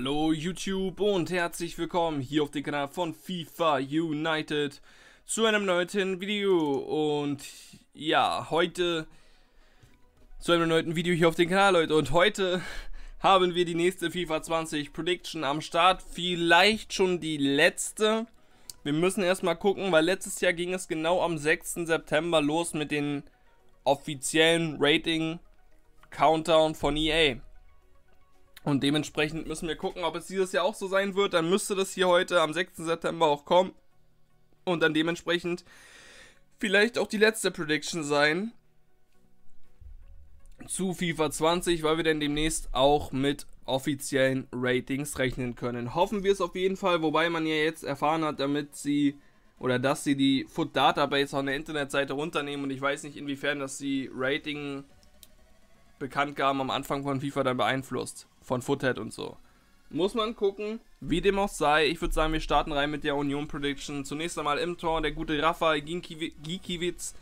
Hallo YouTube und herzlich willkommen hier auf dem Kanal von FIFA United zu einem neuen Video und ja, heute zu einem neuen Video hier auf dem Kanal Leute und heute haben wir die nächste FIFA 20 Prediction am Start, vielleicht schon die letzte. Wir müssen erstmal gucken, weil letztes Jahr ging es genau am 6. September los mit den offiziellen Rating Countdown von EA. Und dementsprechend müssen wir gucken, ob es dieses Jahr auch so sein wird. Dann müsste das hier heute am 6. September auch kommen. Und dann dementsprechend vielleicht auch die letzte Prediction sein zu FIFA 20, weil wir dann demnächst auch mit offiziellen Ratings rechnen können. Hoffen wir es auf jeden Fall, wobei man ja jetzt erfahren hat, damit sie oder dass sie die Foot Database von der Internetseite runternehmen und ich weiß nicht inwiefern dass sie Rating Bekanntgaben am Anfang von FIFA dann beeinflusst von Foothead und so. Muss man gucken, wie dem auch sei. Ich würde sagen, wir starten rein mit der Union Prediction. Zunächst einmal im Tor der gute Rafa Ginkiewicz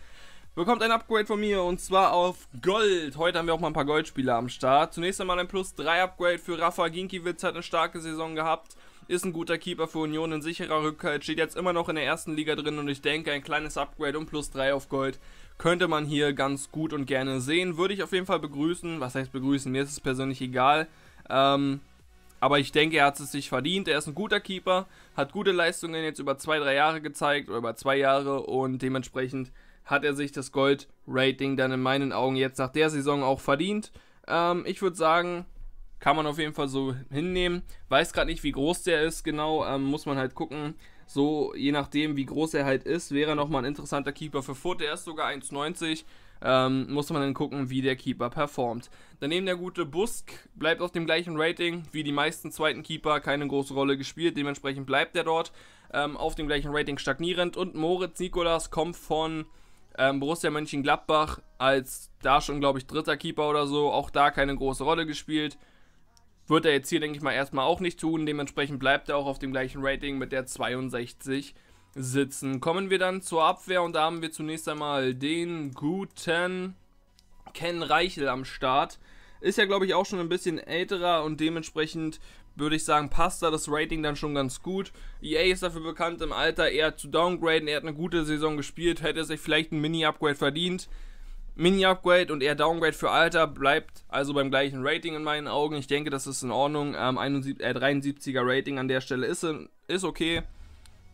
bekommt ein Upgrade von mir und zwar auf Gold. Heute haben wir auch mal ein paar Goldspieler am Start. Zunächst einmal ein Plus 3 Upgrade für Rafa Ginkiewicz, hat eine starke Saison gehabt. Ist ein guter Keeper für Union, ein sicherer Rückhalt, steht jetzt immer noch in der ersten Liga drin und ich denke, ein kleines Upgrade und plus 3 auf Gold könnte man hier ganz gut und gerne sehen. Würde ich auf jeden Fall begrüßen. Was heißt begrüßen? Mir ist es persönlich egal. Ähm, aber ich denke, er hat es sich verdient. Er ist ein guter Keeper, hat gute Leistungen jetzt über zwei, drei Jahre gezeigt oder über zwei Jahre und dementsprechend hat er sich das Gold-Rating dann in meinen Augen jetzt nach der Saison auch verdient. Ähm, ich würde sagen, kann man auf jeden Fall so hinnehmen. Weiß gerade nicht, wie groß der ist, genau, ähm, muss man halt gucken. So, je nachdem, wie groß er halt ist, wäre er nochmal ein interessanter Keeper für Foot. Er ist sogar 1,90 ähm, muss man dann gucken, wie der Keeper performt. Daneben der gute Busk bleibt auf dem gleichen Rating wie die meisten zweiten Keeper, keine große Rolle gespielt, dementsprechend bleibt er dort ähm, auf dem gleichen Rating stagnierend und Moritz Nikolas kommt von ähm, Borussia Mönchengladbach als da schon, glaube ich, dritter Keeper oder so, auch da keine große Rolle gespielt. Wird er jetzt hier, denke ich mal, erstmal auch nicht tun, dementsprechend bleibt er auch auf dem gleichen Rating mit der 62 sitzen. Kommen wir dann zur Abwehr und da haben wir zunächst einmal den guten Ken Reichel am Start. Ist ja, glaube ich, auch schon ein bisschen älterer und dementsprechend würde ich sagen, passt da das Rating dann schon ganz gut. EA ist dafür bekannt, im Alter eher zu downgraden. Er hat eine gute Saison gespielt, hätte sich vielleicht ein Mini-Upgrade verdient. Mini-Upgrade und eher Downgrade für Alter bleibt also beim gleichen Rating in meinen Augen. Ich denke, das ist in Ordnung. Ähm, 71, äh, 73er Rating an der Stelle ist, ist okay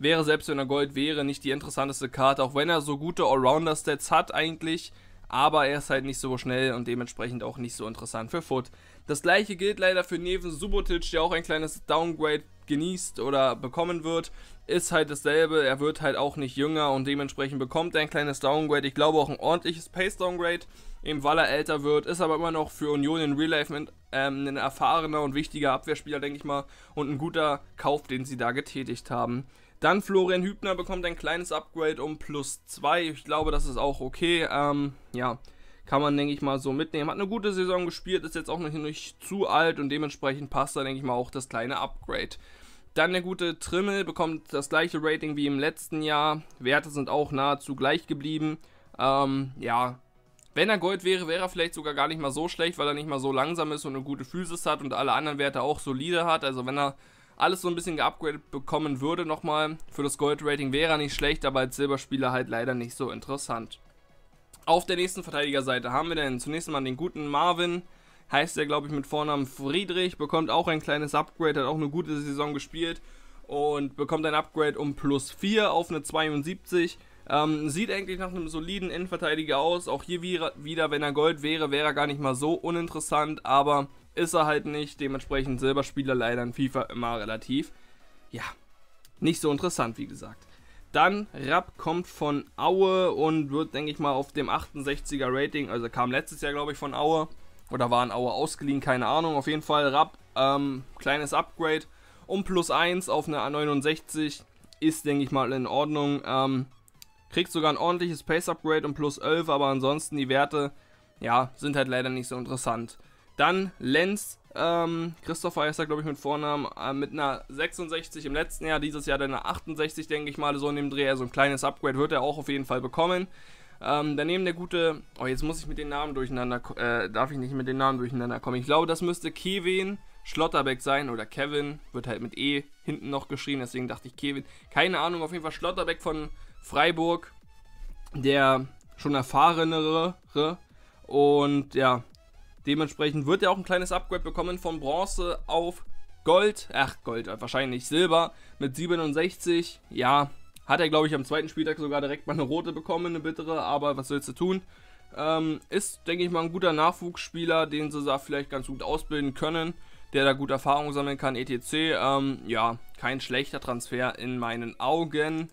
wäre selbst wenn er Gold wäre, nicht die interessanteste Karte, auch wenn er so gute Allrounder-Stats hat eigentlich, aber er ist halt nicht so schnell und dementsprechend auch nicht so interessant für Foot. Das gleiche gilt leider für Neven Subotic, der auch ein kleines Downgrade genießt oder bekommen wird. Ist halt dasselbe, er wird halt auch nicht jünger und dementsprechend bekommt er ein kleines Downgrade. Ich glaube auch ein ordentliches Pace-Downgrade, eben weil er älter wird. Ist aber immer noch für Union in Real Life ein, ähm, ein erfahrener und wichtiger Abwehrspieler, denke ich mal. Und ein guter Kauf, den sie da getätigt haben. Dann Florian Hübner bekommt ein kleines Upgrade um plus 2. Ich glaube, das ist auch okay. Ähm, ja, kann man, denke ich mal, so mitnehmen. Hat eine gute Saison gespielt, ist jetzt auch noch nicht zu alt und dementsprechend passt da, denke ich mal, auch das kleine Upgrade. Dann der gute Trimmel bekommt das gleiche Rating wie im letzten Jahr. Werte sind auch nahezu gleich geblieben. Ähm, ja, wenn er Gold wäre, wäre er vielleicht sogar gar nicht mal so schlecht, weil er nicht mal so langsam ist und eine gute Physis hat und alle anderen Werte auch solide hat. Also wenn er alles so ein bisschen geupgradet bekommen würde nochmal. Für das Gold-Rating wäre er nicht schlecht, aber als Silberspieler halt leider nicht so interessant. Auf der nächsten Verteidigerseite haben wir dann zunächst mal den guten Marvin, heißt er glaube ich mit Vornamen Friedrich, bekommt auch ein kleines Upgrade, hat auch eine gute Saison gespielt und bekommt ein Upgrade um plus 4 auf eine 72. Ähm, sieht eigentlich nach einem soliden Innenverteidiger aus. Auch hier wieder, wenn er Gold wäre, wäre er gar nicht mal so uninteressant, aber ist er halt nicht. Dementsprechend Silberspieler leider in FIFA immer relativ, ja, nicht so interessant, wie gesagt. Dann Rapp kommt von Aue und wird, denke ich mal, auf dem 68er Rating, also kam letztes Jahr, glaube ich, von Aue. Oder war in Aue ausgeliehen, keine Ahnung. Auf jeden Fall Rapp, ähm, kleines Upgrade. Um plus 1 auf eine A69 ist, denke ich mal, in Ordnung. Ähm, Kriegt sogar ein ordentliches Pace-Upgrade und plus 11, aber ansonsten die Werte, ja, sind halt leider nicht so interessant. Dann Lenz, ähm, Christopher heißt er, glaube ich, mit Vornamen, äh, mit einer 66 im letzten Jahr, dieses Jahr dann eine 68, denke ich mal, so in dem Dreh. Also ein kleines Upgrade wird er auch auf jeden Fall bekommen. Ähm, daneben der gute, oh, jetzt muss ich mit den Namen durcheinander, äh, darf ich nicht mit den Namen durcheinander kommen. Ich glaube, das müsste Kevin Schlotterbeck sein oder Kevin, wird halt mit E hinten noch geschrieben, deswegen dachte ich Kevin. Keine Ahnung, auf jeden Fall Schlotterbeck von Freiburg, der schon erfahrenere. Und ja, dementsprechend wird er auch ein kleines Upgrade bekommen von Bronze auf Gold. Ach, Gold, wahrscheinlich Silber mit 67. Ja, hat er, glaube ich, am zweiten Spieltag sogar direkt mal eine rote bekommen, eine bittere. Aber was willst du tun? Ähm, ist, denke ich mal, ein guter Nachwuchsspieler, den sie da vielleicht ganz gut ausbilden können, der da gut Erfahrung sammeln kann, etc. Ähm, ja, kein schlechter Transfer in meinen Augen.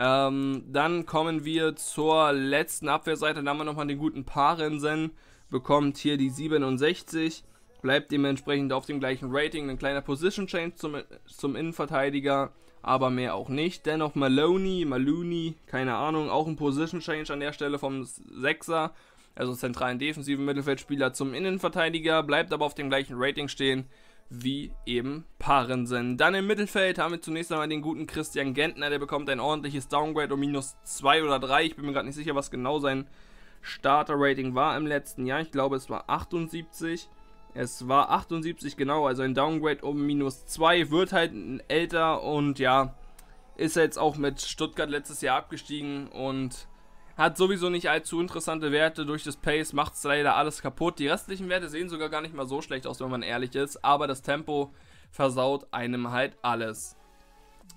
Ähm, dann kommen wir zur letzten Abwehrseite. Da haben wir nochmal den guten Parensen. Bekommt hier die 67. Bleibt dementsprechend auf dem gleichen Rating. Ein kleiner Position Change zum, zum Innenverteidiger. Aber mehr auch nicht. Dennoch Maloney, Maloney, keine Ahnung. Auch ein Position Change an der Stelle vom Sechser. Also zentralen defensiven Mittelfeldspieler zum Innenverteidiger. Bleibt aber auf dem gleichen Rating stehen wie eben Parensen. Dann im Mittelfeld haben wir zunächst einmal den guten Christian Gentner, der bekommt ein ordentliches Downgrade um minus 2 oder 3. Ich bin mir gerade nicht sicher, was genau sein Starter-Rating war im letzten Jahr. Ich glaube, es war 78. Es war 78 genau, also ein Downgrade um minus 2, wird halt älter und ja, ist jetzt auch mit Stuttgart letztes Jahr abgestiegen und hat sowieso nicht allzu interessante Werte. Durch das Pace macht es leider alles kaputt. Die restlichen Werte sehen sogar gar nicht mal so schlecht aus, wenn man ehrlich ist. Aber das Tempo versaut einem halt alles.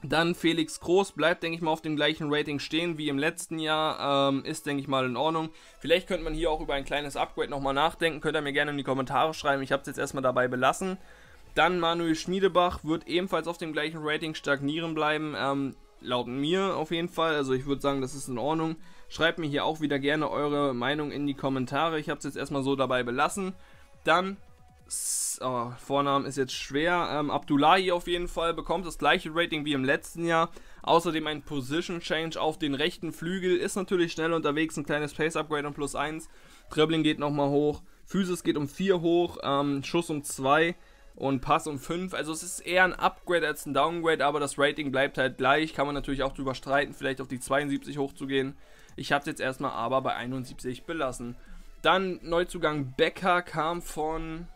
Dann Felix Groß bleibt, denke ich mal, auf dem gleichen Rating stehen wie im letzten Jahr. Ähm, ist, denke ich mal, in Ordnung. Vielleicht könnte man hier auch über ein kleines Upgrade nochmal nachdenken. Könnt ihr mir gerne in die Kommentare schreiben. Ich habe es jetzt erstmal dabei belassen. Dann Manuel Schmiedebach wird ebenfalls auf dem gleichen Rating stagnieren bleiben. Ähm, laut mir auf jeden Fall. Also ich würde sagen, das ist in Ordnung. Schreibt mir hier auch wieder gerne eure Meinung in die Kommentare. Ich habe es jetzt erstmal so dabei belassen. Dann, oh, Vornamen ist jetzt schwer, ähm, Abdullahi auf jeden Fall bekommt das gleiche Rating wie im letzten Jahr. Außerdem ein Position Change auf den rechten Flügel, ist natürlich schnell unterwegs, ein kleines Pace Upgrade um plus 1. Dribbling geht nochmal hoch, Physis geht um 4 hoch, ähm, Schuss um 2 und Pass um 5. Also es ist eher ein Upgrade als ein Downgrade, aber das Rating bleibt halt gleich. Kann man natürlich auch drüber streiten, vielleicht auf die 72 hochzugehen. Ich habe es jetzt erstmal aber bei 71 belassen. Dann Neuzugang Becker kam von...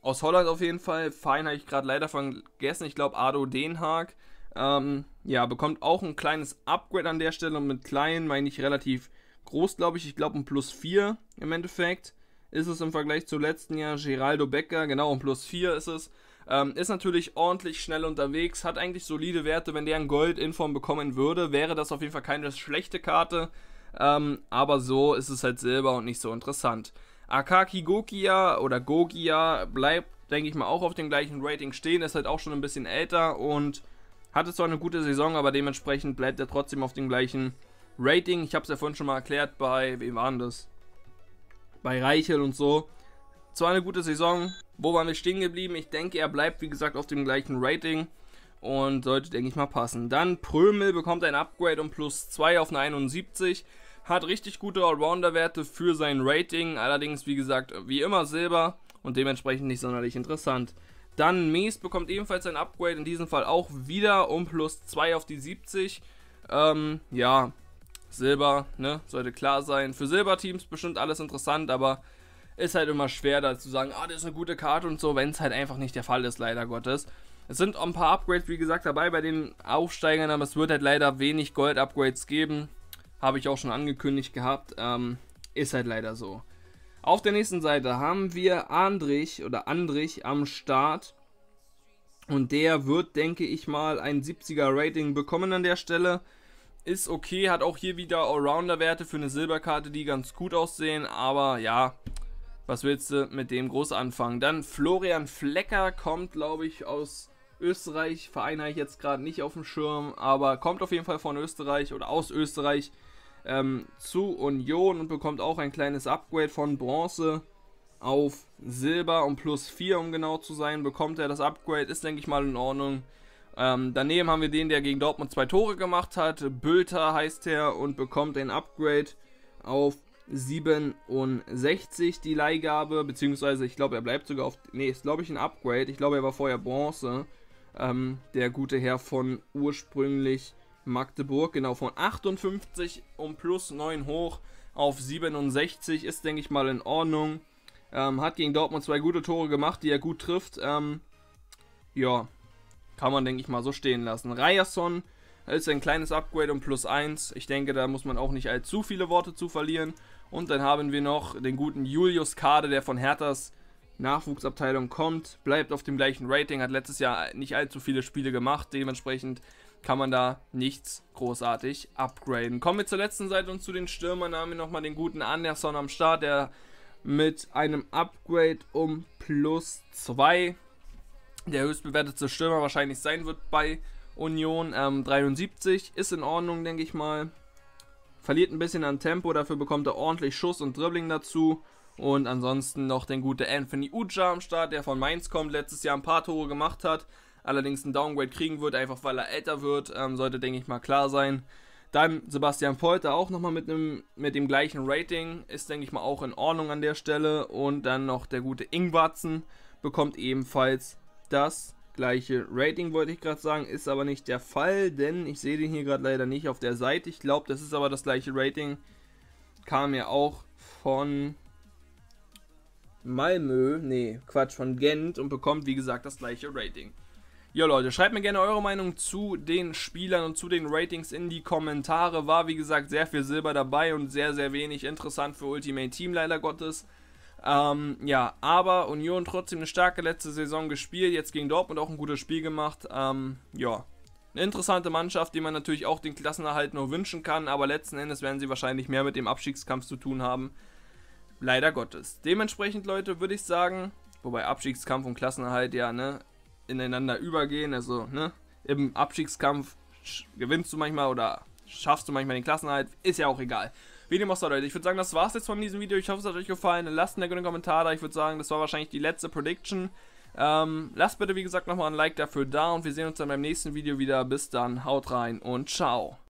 Aus Holland auf jeden Fall. Fein habe ich gerade leider vergessen. Ich glaube Ado Den Haag. Ähm, ja, bekommt auch ein kleines Upgrade an der Stelle. Und mit klein meine ich relativ groß, glaube ich. Ich glaube ein Plus 4 im Endeffekt ist es im Vergleich zu letzten Jahr. Geraldo Becker, genau, um plus 4 ist es. Ähm, ist natürlich ordentlich schnell unterwegs, hat eigentlich solide Werte. Wenn der ein Gold in Form bekommen würde, wäre das auf jeden Fall keine schlechte Karte. Ähm, aber so ist es halt Silber und nicht so interessant. Akaki Gokia oder Gogia bleibt, denke ich mal, auch auf dem gleichen Rating stehen. Ist halt auch schon ein bisschen älter und hatte zwar eine gute Saison, aber dementsprechend bleibt er trotzdem auf dem gleichen Rating. Ich habe es ja vorhin schon mal erklärt bei, wem waren das? bei Reichel und so. Zwar eine gute Saison. Wo waren wir stehen geblieben? Ich denke, er bleibt, wie gesagt, auf dem gleichen Rating und sollte, denke ich mal, passen. Dann Prömel bekommt ein Upgrade um plus 2 auf eine 71. Hat richtig gute Allrounder-Werte für sein Rating. Allerdings, wie gesagt, wie immer Silber und dementsprechend nicht sonderlich interessant. Dann Mies bekommt ebenfalls ein Upgrade, in diesem Fall auch wieder um plus 2 auf die 70. Ähm, ja, Silber, ne, sollte klar sein. Für Silberteams bestimmt alles interessant, aber ist halt immer schwer da zu sagen, ah, das ist eine gute Karte und so, wenn es halt einfach nicht der Fall ist, leider Gottes. Es sind auch ein paar Upgrades, wie gesagt, dabei bei den Aufsteigern, aber es wird halt leider wenig Gold-Upgrades geben. Habe ich auch schon angekündigt gehabt. Ähm, ist halt leider so. Auf der nächsten Seite haben wir Andrich oder Andrich am Start. Und der wird, denke ich mal, ein 70er Rating bekommen an der Stelle ist okay, hat auch hier wieder Allrounder-Werte für eine Silberkarte, die ganz gut aussehen, aber ja, was willst du mit dem groß anfangen? Dann Florian Flecker kommt, glaube ich, aus Österreich, Verein habe ich jetzt gerade nicht auf dem Schirm, aber kommt auf jeden Fall von Österreich oder aus Österreich ähm, zu Union und bekommt auch ein kleines Upgrade von Bronze auf Silber und plus 4, um genau zu sein, bekommt er das Upgrade, ist denke ich mal in Ordnung. Ähm, daneben haben wir den, der gegen Dortmund zwei Tore gemacht hat. Bülter heißt er und bekommt ein Upgrade auf 67 die Leihgabe, beziehungsweise ich glaube, er bleibt sogar auf. Ne, ist glaube ich ein Upgrade. Ich glaube, er war vorher Bronze. Ähm, der gute Herr von ursprünglich Magdeburg, genau von 58 um plus 9 hoch auf 67 ist, denke ich mal, in Ordnung. Ähm, hat gegen Dortmund zwei gute Tore gemacht, die er gut trifft. Ähm, ja, kann man, denke ich mal, so stehen lassen. Ryerson ist ein kleines Upgrade um plus 1. Ich denke, da muss man auch nicht allzu viele Worte zu verlieren. Und dann haben wir noch den guten Julius Kade, der von Herthas Nachwuchsabteilung kommt. Bleibt auf dem gleichen Rating, hat letztes Jahr nicht allzu viele Spiele gemacht. Dementsprechend kann man da nichts großartig upgraden. Kommen wir zur letzten Seite und zu den Stürmern. Da haben wir nochmal den guten Anderson am Start, der mit einem Upgrade um plus 2 der höchstbewertete Stürmer wahrscheinlich sein wird bei Union. Ähm, 73 ist in Ordnung, denke ich mal. Verliert ein bisschen an Tempo, dafür bekommt er ordentlich Schuss und Dribbling dazu. Und ansonsten noch den guten Anthony Uja am Start, der von Mainz kommt, letztes Jahr ein paar Tore gemacht hat. Allerdings einen Downgrade kriegen wird, einfach weil er älter wird, ähm, sollte, denke ich mal, klar sein. Dann Sebastian Polter auch nochmal mit, mit dem gleichen Rating, ist, denke ich mal, auch in Ordnung an der Stelle. Und dann noch der gute Ingwatzen bekommt ebenfalls das gleiche Rating, wollte ich gerade sagen. Ist aber nicht der Fall, denn ich sehe den hier gerade leider nicht auf der Seite. Ich glaube, das ist aber das gleiche Rating. Kam ja auch von Malmö, nee, Quatsch, von Gent und bekommt, wie gesagt, das gleiche Rating. Ja, Leute, schreibt mir gerne eure Meinung zu den Spielern und zu den Ratings in die Kommentare. War, wie gesagt, sehr viel Silber dabei und sehr, sehr wenig interessant für Ultimate Team, leider Gottes. Ähm, ja, aber Union trotzdem eine starke letzte Saison gespielt, jetzt gegen Dortmund auch ein gutes Spiel gemacht. Ähm, ja, eine interessante Mannschaft, die man natürlich auch den Klassenerhalt nur wünschen kann, aber letzten Endes werden sie wahrscheinlich mehr mit dem Abstiegskampf zu tun haben. Leider Gottes. Dementsprechend, Leute, würde ich sagen, wobei Abstiegskampf und Klassenerhalt ja, ne, ineinander übergehen, also, ne, im Abstiegskampf gewinnst du manchmal oder schaffst du manchmal den Klassenerhalt, ist ja auch egal. Wie dem auch sei, Leute. Ich würde sagen, das war's jetzt von diesem Video. Ich hoffe, es hat euch gefallen. Lasst einen guten Kommentar da. Ich würde sagen, das war wahrscheinlich die letzte Prediction. Ähm, lasst bitte, wie gesagt, nochmal ein Like dafür da und wir sehen uns dann beim nächsten Video wieder. Bis dann, haut rein und ciao.